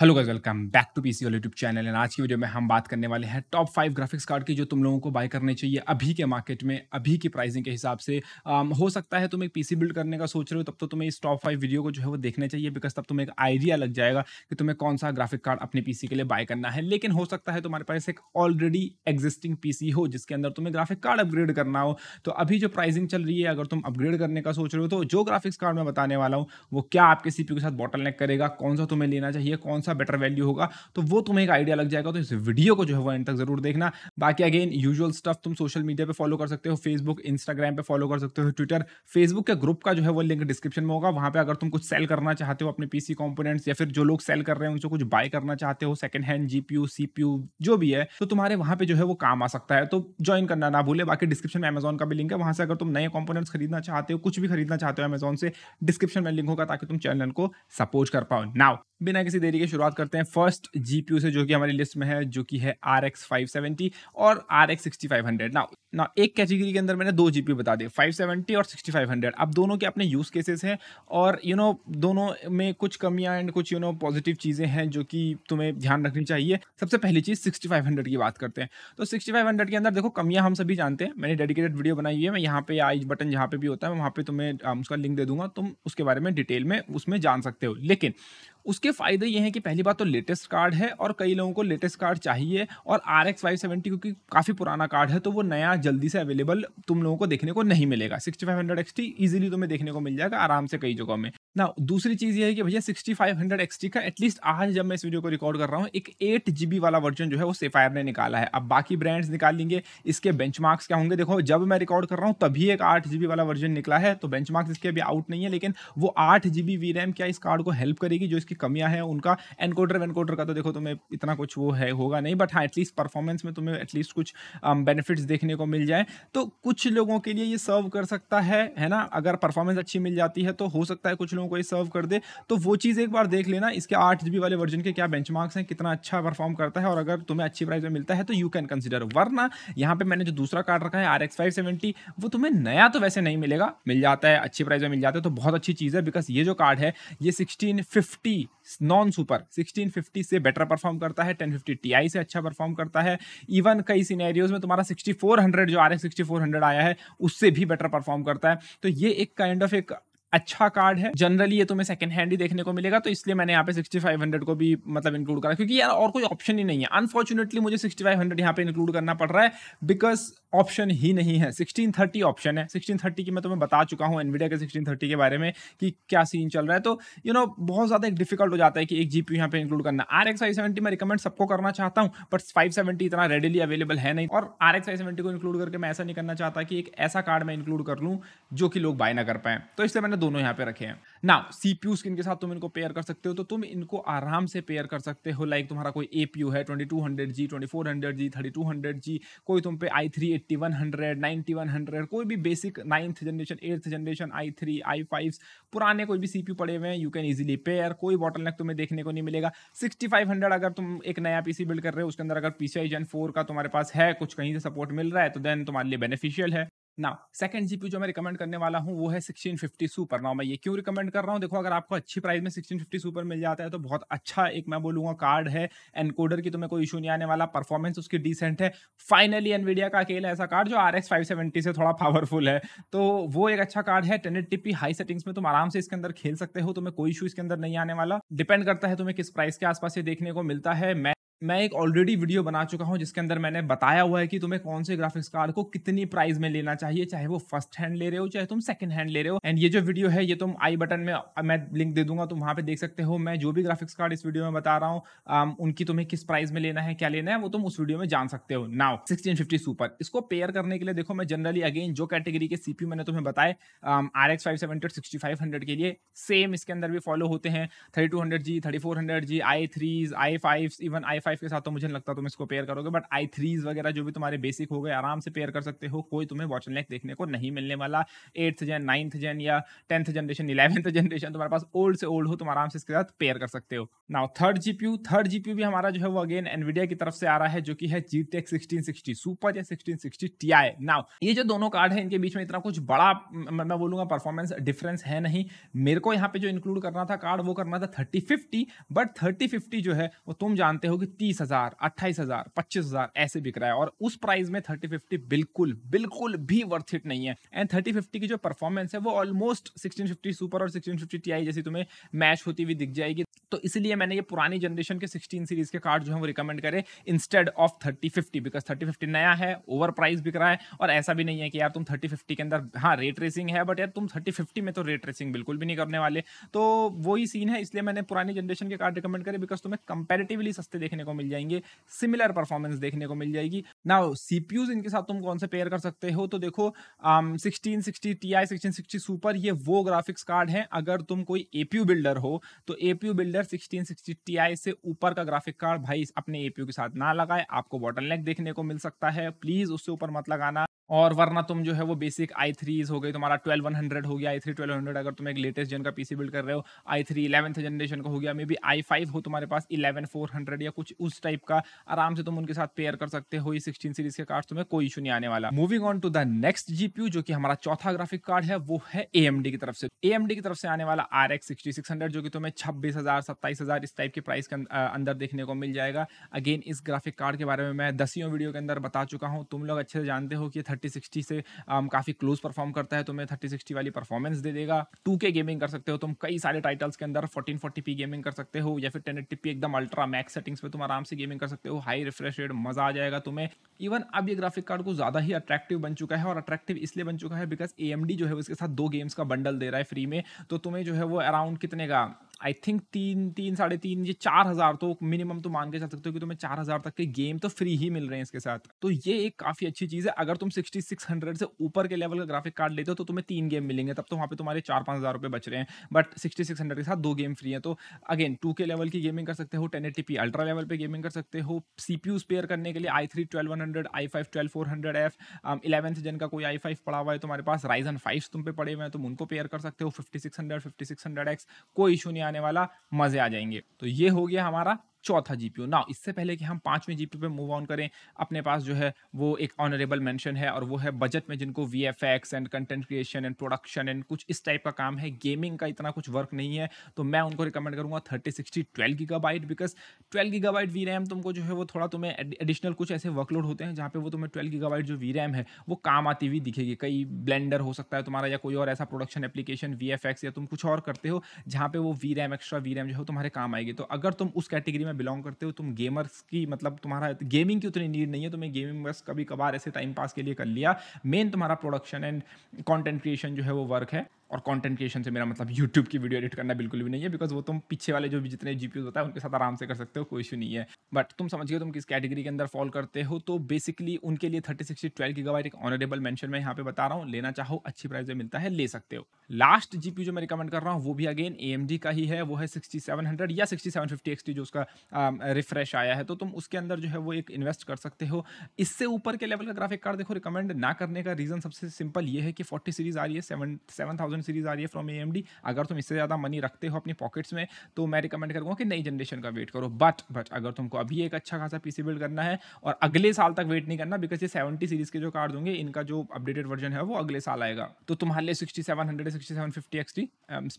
hello guys welcome back to PC YouTube channel and आज की video में हम बात करने वाले हैं टॉप फाइव ग्राफिक्स कार्ड की जो तुम लोगों को बाय करने चाहिए अभी के मार्केट में अभी की प्राइसिंग के हिसाब से आम, um, हो सकता है तुम एक पीसी बिल्ड करने का सोच रहे हो तब तो तुम्हें इस टॉप फाइव वीडियो को जो है वो देखना चाहिए बिकॉज तब तुम्हें एक आइडिया लग जाएगा कि तुम्हें कौन सा ग्राफिक कार्ड अपने पीसी के लिए बाय करना है लेकिन हो सकता है तुम्हारे पास एक ऑलरेडी एग्जिस्टिंग पीसी हो जिसके अंदर तुम्हें ग्राफिक कार्ड अपग्रेड करना हो तो अभी जो प्राइसिंग चल रही है अगर तुम अपग्रेड करने का सोच रहे हो तो जो ग्राफिक्स कार्ड मैं बताने वाला हूँ वो क्या आपके सी के साथ बॉटल करेगा कौन सा तुम्हें लेना चाहिए कौन सा बेटर वैल्यू होगा तो वो तुम्हें एक आइडिया लग जाएगा तो इस वीडियो को जो है वो एंड तक जरूर देखना बाकी अगेन यूजुअल स्टफ तुम सोशल मीडिया पे फॉलो कर सकते हो फेसबुक इंस्टाग्राम पे फॉलो कर सकते हो ट्विटर फेसबुक के ग्रुप का जो है वो लिंक डिस्क्रिप्शन में होगा वहां पर अगर तुम कुछ सेल करना चाहते हो अपने पीसी कॉम्पोनेट्स या फिर जो लोग सेल कर रहे हैं उनसे कुछ बाय करना चाहते हो सेकंड हैंड जीपीयू सीपीयू जो भी है तो तुम्हारे वहां पर जो है वो काम आ सकता है तो ज्वाइन करना ना भूले बाकी डिस्क्रिप्शन में अमेजोन का भी लिंक है वहां से अगर तुम नए कॉम्पोनेट्स खरीदना चाहते हो कुछ भी खरीदना चाहते हो अमेजोन से डिस्क्रिप्शन में लिंक होगा ताकि तुम चैनल को सपोर्ट कर पाओ नाउ बिना किसी देरी के शुरुआत करते हैं फर्स्ट जीपीयू से जो कि हमारी लिस्ट में है जो कि है आर एक्स फाइव सेवेंटी और R X sixty five hundred ना ना एक कैटेगरी के अंदर मैंने दो जी बता दिए सेवेंटी और सिक्सटी फाइव हंड्रेड अब दोनों के अपने यूज़ केसेस हैं और यू you नो know, दोनों में कुछ कमियां एंड कुछ यू नो पॉजिटिव चीज़ें हैं जो कि तुम्हें ध्यान रखनी चाहिए सबसे पहली चीज़ सिक्सटी फाइव हंड्रेड की बात करते हैं तो सिक्सटी फाइव हंड्रेड के अंदर देखो कमियाँ हम सभी जानते हैं मैंने डेडिकेटेड वीडियो बनाई है मैं यहाँ पे आई बटन जहाँ पे भी होता है वहाँ पर तुम्हें um, उसका लिंक दे दूंगा तुम उसके बारे में डिटेल में उसमें जान सकते हो लेकिन उसके फ़ायदे ये हैं कि पहली बात तो लेटेस्ट कार्ड है और कई लोगों को लेटेस्ट कार्ड चाहिए और आर एक्स क्योंकि काफ़ी पुराना कार्ड है तो वो नया जल्दी से अवेलेबल तुम लोगों को देखने को नहीं मिलेगा sixty five hundred XT easily easily तुम्हें देखने को मिल जाएगा आराम से कई जगहों में ना दूसरी चीज़ ये है कि भैया सिक्सटी फाइव हंड्रेड टी का एटलीस्ट आज जब मैं इस वीडियो को रिकॉर्ड कर रहा हूँ एक एट जी वाला वर्जन जो है वो सेफायर ने निकाला है अब बाकी ब्रांड्स निकाल लेंगे इसके बेंच क्या होंगे देखो जब मैं रिकॉर्ड कर रहा हूँ तभी एक आठ जी वाला वर्जन निकला है तो बेंच इसके अभी आउट नहीं है लेकिन वो आठ जी बी क्या इस कार्ड को हेल्प करेगी जो इसकी कमियाँ हैं उनका एनकोडर वनकोडर का तो देखो तुम्हें इतना कुछ वो है होगा नहीं बट हाँ एटलीस्ट परफॉर्मेंस में तुम्हें एटलीस्ट कुछ बेनिफिट्स um, देखने को मिल जाए तो कुछ लोगों के लिए ये सर्व कर सकता है है ना अगर परफॉर्मेंस अच्छी मिल जाती है तो हो सकता है कुछ लोगों लोगों को ये सर्व कर दे तो वो चीज़ एक बार देख लेना इसके आठ जी वाले वर्जन के क्या बेंच हैं कितना अच्छा परफॉर्म करता है और अगर तुम्हें अच्छी प्राइस में मिलता है तो यू कैन कंसिडर वरना यहाँ पर मैंने जो दूसरा कार्ड रखा है आर एक्स वो तुम्हें नया तो वैसे नहीं मिलेगा मिल जाता है अच्छी प्राइस में मिल जाता है तो बहुत अच्छी चीज़ है बिकॉज ये जो कार्ड है ये सिक्सटीन नॉन सुपर 1650 से बेटर परफॉर्म करता है 1050 Ti से अच्छा परफॉर्म करता है इवन कई सिनेरियोज में तुम्हारा 6400 जो आर एक्स आया है उससे भी बेटर परफॉर्म करता है तो ये एक काइंड kind ऑफ of एक अच्छा कार्ड है जनरली ये तुम्हें सेकंड हैंड ही देखने को मिलेगा तो इसलिए मैंने यहाँ पे 6500 को भी मतलब इंक्लूड करा क्योंकि यार और कोई ऑप्शन ही नहीं है अनफॉर्चुनेटली मुझे 6500 यहाँ पे इंक्लूड करना पड़ रहा है बिकॉज ऑप्शन ही नहीं है 1630 ऑप्शन है 1630 की मैं तुम्हें बता चुका हूँ एनवीडिया के 1630 के बारे में कि क्या सीन चल रहा है तो यू you नो know, बहुत ज़्यादा एक डिफिकल्ट हो जाता है कि एक जी पी यहाँ पे इंक्लूड करना आर एक्स आई सेवेंटी मैं रिकमेंड सबको करना चाहता हूँ बट फाइव सेवेंटी इतना रेडिली अवेलेबल है नहीं और आर एक्स आई सेवेंटी को इंक्लूड करके मैं ऐसा नहीं करना चाहता कि एक ऐसा कार्ड मैं इंक्लूड कर लूँ जो कि लोग बाय ना कर पाएँ तो इसलिए मैंने दोनों यहाँ पे रखे हैं ना सीपीयू स्किन के साथ तुम इनको पेयर कर सकते हो तो तुम इनको आराम से पेयर कर सकते हो लाइक तुम्हारा कोई एपीयू है twenty two hundred G twenty four hundred G thirty two hundred G कोई तुम पे I three eighty one hundred ninety one hundred कोई भी basic ninth generation eighth generation I three I five पुराने कोई भी सीपीयू पड़े हुए हैं यू कैन ईजिली पेयर कोई बॉटल तुम्हें देखने को नहीं मिलेगा सिक्सटी फाइव हंड्रेड अगर तुम एक नया पीसी बिल्ड कर रहे हो उसके अंदर अगर पीसीआई जन फोर का तुम्हारे पास है कुछ कहीं से सपोर्ट मिल रहा है तो देन तुम्हारे लिए बेनिफिशियल है नाउ सेकंड जीपीयू जो मैं रिकमेंड करने वाला हूँ वो है फिफ्टी सुपर नाउ मैं ये क्यों रिकमेंड कर रहा हूँ देखो अगर आपको अच्छी प्राइस में फिफ्टी सुपर मिल जाता है तो बहुत अच्छा एक मैं बोलूँगा कार्ड है एनकोडर की तुम्हें कोई इशू नहीं आने वाला परफॉर्मेंस उसकी डिसेंट है फाइनली एनवीडिया का अकेला ऐसा कार्ड जो आर सेवेंटी से थोड़ा पावरफुल है तो वो एक अच्छा कार्ड है टेन एट हाई सेटिंग्स में तुम आराम से इसके अंदर खेल सकते हो तुम्हें कोई इशू इसके अंदर नहीं आने वाला डिपेंड करता है तुम्हें किस प्राइस के आसपास ये देखने को मिलता है मैं मैं एक ऑलरेडी वीडियो बना चुका हूं जिसके अंदर मैंने बताया हुआ है कि तुम्हें कौन से ग्राफिक्स कार्ड को कितनी प्राइस में लेना चाहिए चाहे वो फर्स्ट हैंड ले रहे हो चाहे तुम सेकंड हैंड ले रहे हो एंड ये जो वीडियो है ये तुम आई बटन में मैं लिंक दे दूंगा तुम वहां पे देख सकते हो मैं जो भी ग्राफिक्स कार्ड इस वीडियो में बता रहा हूँ um, उनकी तुम्हें किस प्राइस में लेना है क्या लेना है वो तुम उस वीडियो में जान सकते हो नाउ सिक्सटीन फिफ्टी सुपर इसको पेयर करने के लिए देखो मैं जनरली अगेन जो कैटेगरी के सीपी मैंने तुम्हें बताए R X five seven hundred के लिए सेम इसके अंदर भी फॉलो होते हैं thirty two hundred G thirty four hundred G I threes I five even I five के साथ तो मुझे लगता तुम इसको पेयर करोगे बट आई थ्रीज वगैरह जो भी तुम्हारे बेसिक हो गए आराम से पेयर कर सकते हो कोई तुम्हें वॉच लेक देखने को नहीं मिलने वाला एट्थ जन नाइन्थ जन या टेंथ जनरेशन इलेवंथ जनरेशन तुम्हारे पास ओल्ड से ओल्ड हो तुम आराम से इसके साथ पेयर कर सकते हो now third GPU third GPU भी हमारा जो है वो अगेन एनविडिया की तरफ से आ रहा है जो कि है G tech sixteen sixty super या sixteen sixty T I now ये जो दोनों कार्ड है इनके बीच में इतना कुछ बड़ा मैं बोलूंगा परफॉर्मेंस डिफरेंस है नहीं मेरे को यहाँ पे जो इंक्लूड करना था कार्ड वो करना था thirty fifty but thirty fifty जो है वो तुम जानते हो कि तीस हजार अट्ठाईस हजार पच्चीस हजार ऐसे बिक रहा है और उस प्राइस में थर्टी फिफ्टी बिल्कुल बिल्कुल भी वर्थ इट नहीं है एंड थर्टी फिफ्टी की जो परफॉर्मेंस है वो ऑलमोस्ट सिक्सटीन फिफ्टी सुपर और सिक्सटीन फिफ्टी टी आई जैसी तुम्हें मैच होती हुई दिख जाएगी तो इसलिए मैंने ये पुरानी जनरेशन के सिक्सटीन सीरीज के कार्ड जो है वो रिकमेंड करे instead of thirty fifty because thirty fifty नया है ओवर प्राइस बिक रहा है और ऐसा भी नहीं है कि यार तुम थर्टी फिफ्टी के अंदर हाँ रेट रेसिंग है बट यार तुम थर्टी फिफ्टी में तो रेट रेसिंग बिल्कुल भी नहीं करने वाले तो वही सीन है इसलिए मैंने पुरानी जनरेशन के कार्ड रिकमेंड करे बिकॉज तुम्हें कंपेरेटिवली सस्ते देखने को मिल जाएंगे सिमिलर परफॉर्मेंस देखने को मिल जाएगी ना सीपीयूज इनके साथ तुम कौन से पेयर कर सकते हो तो देखो sixteen sixty T I sixteen sixty super ये वो ग्राफिक्स कार्ड है अगर तुम कोई एपीयू बिल्डर हो तो APU builder sixteen sixty T I से ऊपर का ग्राफिक कार्ड भाई अपने एपीयू के साथ ना लगाए आपको बॉटल देखने को मिल सकता है प्लीज उससे ऊपर मत लगाना और वरना तुम जो है वो बेसिक आई थ्रीज हो गई तुम्हारा ट्वेल्व वन हंड्रेड हो गया आई थ्री ट्वेल्व हंड्रेड अगर तुम एक लेटेस्ट जन का पीसी बिल्ड कर रहे हो आई थ्री इलेवंथ जनरेशन का हो गया मे बी आई फाइव हो तुम्हारे पास इलेवन फोर हंड्रेड या कुछ उस टाइप का आराम से तुम उनके साथ पेयर कर सकते हो ये सिक्सटीन सीरीज के कार्ड तुम्हें कोई इशू नहीं आने वाला moving on to the next GPU जो कि हमारा चौथा ग्राफिक कार्ड है वो है ए की तरफ से ए की तरफ से आने वाला आर एक्स सिक्स हंड्रेड जो कि तुम्हें छब्बीस हजार सत्ताईस हजार इस टाइप के प्राइस के अं-, अं, अंदर देखने को मिल जाएगा अगेन इस ग्राफिक कार्ड के बारे में मैं दसियों वीडियो के अंदर बता चुका हूँ तुम लोग अच्छे से जानते हो कि थर्टी सिक्सटी से um, काफ़ी क्लोज परफॉर्म करता है तुम्हें तो थर्टी सिक्सटी वाली परफॉर्मेंस दे देगा टू के गेमिंग कर सकते हो तुम कई सारे टाइटल्स के अंदर फोर्टीन फोर्टी पी गेमिंग कर सकते हो या फिर टेन एट्टी पी एकदम अल्ट्रा मैक्स सेटिंग्स में तुम आराम से गेमिंग कर सकते हो हाई रिफ्रेश रेट मज़ा आ जाएगा तुम्हें इवन अब ये ग्राफिक कार्ड को ज़्यादा ही अट्रैक्टिव बन चुका है और अट्रैक्टिव इसलिए बन चुका है बिकॉज ए जो है उसके साथ दो गेम्स का बंडल दे रहा है फ्री में तो तुम्हें जो है वो अराउंड कितने का आई थिंक तीन तीन साढ़े तीन ये चार हज़ार तो मिनिमम तो मान के चल सकते हो कि तुम्हें चार हज़ार तक के गेम तो फ्री ही मिल रहे हैं इसके साथ तो ये एक काफ़ी अच्छी चीज़ है अगर तुम सिक्सटी सिक्स हंड्रेड से ऊपर के लेवल का ग्राफिक कार्ड लेते हो तो तुम्हें तीन गेम मिलेंगे तब तो वहाँ पर तुम्हारे चार पाँच हज़ार रुपये बच रहे हैं बट सिक्सटी सिक्स हंड्रेड के साथ दो गेम फ्री है तो अगेन टू के लेवल की गेमिंग कर सकते हो ten eighty P ultra level पर गेमिंग कर सकते हो सी पी पेयर करने के लिए I three twelve one hundred I five twelve four hundred F eleventh gen का कोई आई फाइव पड़ा हुआ है तुम्हारे पास राइजन फाइव तुम पे पड़े हुए हैं तुम उनको पेयर कर सकते हो fifty six hundred fifty six hundred X कोई इशू नहीं आने वाला मज़े आ जाएंगे तो ये हो गया हमारा चौथा जी ना इससे पहले कि हम जी पी पे मूव ऑन करें अपने पास जो है वो एक ऑनरेबल मेंशन है और वो है बजट में जिनको V F X and content creation and production and कुछ इस टाइप का काम है गेमिंग का इतना कुछ वर्क नहीं है तो मैं उनको रिकमेंड करूँगा thirty sixty twelve gigabyte because twelve gigabyte V RAM तुमको जो है वो थोड़ा तुम्हें एडिशनल कुछ ऐसे वर्कलोड होते हैं जहाँ पे वो तुम्हें ट्वेल्व गीगा बाइट जो वी रैम है वो काम आती हुई दिखेगी कई ब्लेंडर हो सकता है तुम्हारा या कोई और ऐसा production application V F X या तुम कुछ और करते हो जहाँ पे वो V RAM extra V RAM जो है तुम्हारे काम आएगी तो अगर तुम उस कैटेगरी में में बिलोंग करते हो तुम गेमर्स की मतलब तुम्हारा गेमिंग की उतनी नीड नहीं है तुम्हें तो गेमिंग बस कभी कभार ऐसे टाइम पास के लिए कर लिया मेन तुम्हारा प्रोडक्शन एंड कॉन्टेंट क्रिएशन जो है वो वर्क है और कंटेंट क्रिएशन से मेरा मतलब यूट्यूब की वीडियो एडिट करना बिल्कुल भी नहीं है बिकॉज वो तुम पीछे वाले जो भी जितने जी पी होता है उनके साथ आराम से कर सकते हो कोई इशू नहीं है बट तुम समझ गए तुम किस कैटेगरी के अंदर फॉल करते हो तो बेसिकली उनके लिए थर्टी सिक्स ट्वेल्व की गवाइट एक ऑनरेबल मैंशन मैं यहाँ पे बता रहा हूँ लेना चाहो अच्छी प्राइस में मिलता है ले सकते हो लास्ट जी जो मैं रिकमेंड कर रहा हूँ वो भी अगेन ए का ही है वो है सिक्सटी सेवन हंड्रेड या सिक्सटी सेवन फिफ्टी एक्सटी जो उसका रिफ्रेश um, आया है तो तुम उसके अंदर जो है वो एक इन्वेस्ट कर सकते हो इससे ऊपर के लेवल का ग्राफिक कार्ड देखो रिकमेंड ना करने का रीज़न सबसे सिंपल ये है कि फोर्टी सीरीज आ रही है seven seven thousand thousand series आ रही है फ्रॉम ए अगर तुम इससे ज़्यादा मनी रखते हो अपनी पॉकेट्स में तो मैं रिकमेंड करूँगा कि नई जनरेशन का वेट करो बट बट अगर तुमको अभी एक अच्छा खासा पी बिल्ड करना है और अगले साल तक वेट नहीं करना बिकॉज ये सेवेंटी सीरीज़ के जो कार्ड होंगे इनका जो अपडेटेड वर्जन है वो अगले साल आएगा तो तुम्हारे लिए sixty seven hundred sixty seven fifty X T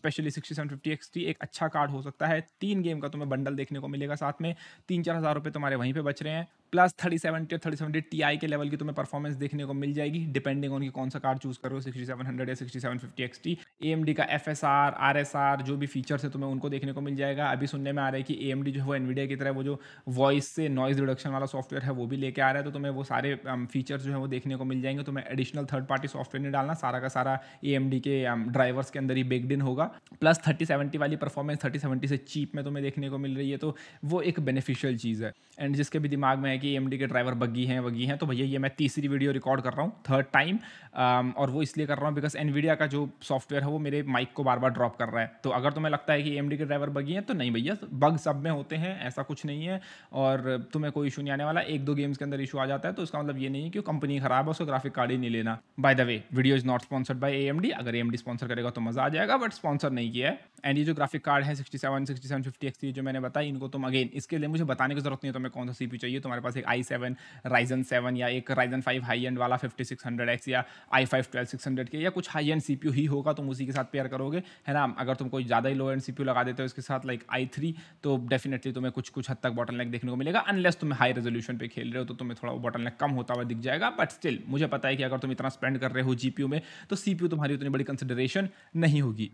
specially sixty seven fifty X T एक अच्छा कार्ड हो सकता है तीन गेम का तुम्हें बंडल देखने को मिलेगा साथ में तीन चार हज़ार रुपये तुम्हारे वहीं पर बच रहे हैं प्लस थर्टी सेवेंटी और थर्टी सेवेंटी टी आई के लेवल की तुम्हें परफॉर्मेंस देखने को मिल जाएगी डिपेंडिंग ऑन की कौन सा कार्ड चूज़ करो सिक्सटी सेवन हंड्रेड या sixty seven fifty X T A M D का F S R R S R जो भी फीचर्स है तुम्हें उनको देखने को मिल जाएगा अभी सुनने में आ रहा है कि ए एम डी जो है वो एनवीडिया की तरह वो जो वॉइस से नॉइज रिडक्शन वाला सॉफ्टवेयर है वो भी लेके आ रहा है तो तुम्हें वो सारे फीचर्स um, जो है वो देखने को मिल जाएंगे तुम्हें एडिशनल थर्ड पार्टी सॉफ्टवेयर नहीं डालना सारा का सारा ए एम डी के ड्राइवर्स um, के अंदर ही बेग्ड इन होगा प्लस थर्टी सेवेंटी वाली परफॉर्मेंस थर्टी सेवेंटी से चीप में तुम्हें देखने को मिल रही है तो वो एक बेनिफिशियल चीज़ है एंड जिसके भी दिमाग में हैं कि एम के ड्राइवर बग्गी हैं वगी हैं तो भैया ये मैं तीसरी वीडियो रिकॉर्ड कर रहा हूँ थर्ड टाइम um, और वो इसलिए कर रहा हूँ बिकॉज एनवीडिया का जो सॉफ्टवेयर है वो मेरे माइक को बार बार ड्रॉप कर रहा है तो अगर तुम्हें लगता है कि एम के ड्राइवर बग्गी हैं तो नहीं भैया बग सब में होते हैं ऐसा कुछ नहीं है और तुम्हें कोई इशू नहीं आने वाला एक दो गेम्स के अंदर इशू आ जाता है तो उसका मतलब ये नहीं है कि कंपनी खराब है उसको ग्राफिक कार्ड ही नहीं लेना by the way video is not sponsored by M अगर एम डी करेगा तो मजा आ जाएगा बट स्पॉन्सर नहीं किया है एंड ये जो ग्राफिक कार्ड है sixty seven sixty seven fifty X जो मैंने बताया इनको तुम अगेन इसके लिए मुझे बताने की जरूरत नहीं है तुम्हें कौन सा सीपी चाहिए तुम्हारे पास पास एक आई सेवन राइजन सेवन या एक राइजन फाइव हाई एंड वाला फिफ्टी सिक्स हंड्रेड एक्स या I five twelve six hundred K या कुछ high end C P U ही होगा तुम उसी के साथ पेयर करोगे है ना अगर तुम कोई ज़्यादा ही low end C P U लगा देते हो उसके साथ लाइक आई थ्री तो डेफिनेटली तुम्हें कुछ कुछ हद तक बॉटल नेक देखने को मिलेगा अनलेस तुम्हें हाई रेजोल्यूशन पे खेल रहे हो तो तुम्हें थोड़ा बॉटल नेक कम होता हुआ दिख जाएगा बट स्टिल मुझे पता है कि अगर तुम इतना स्पेंड कर रहे हो जी पी यू में तो सी पी यू तुम्हारी उतनी बड़ी कंसिडरेशन नहीं होगी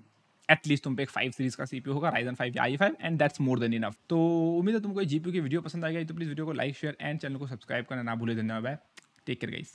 एटलीस्ट तुम पे एक फाइव सीरीज का सीपीयू होगा राइजन फाइव या I five and that's more than enough तो उम्मीद है तुमको जीपीयू की वीडियो पसंद आ गई तो प्लीज़ वीडियो को लाइक शेयर एंड चैनल को सब्सक्राइब करना ना भूले धन्यवाद टेक केयर गाइस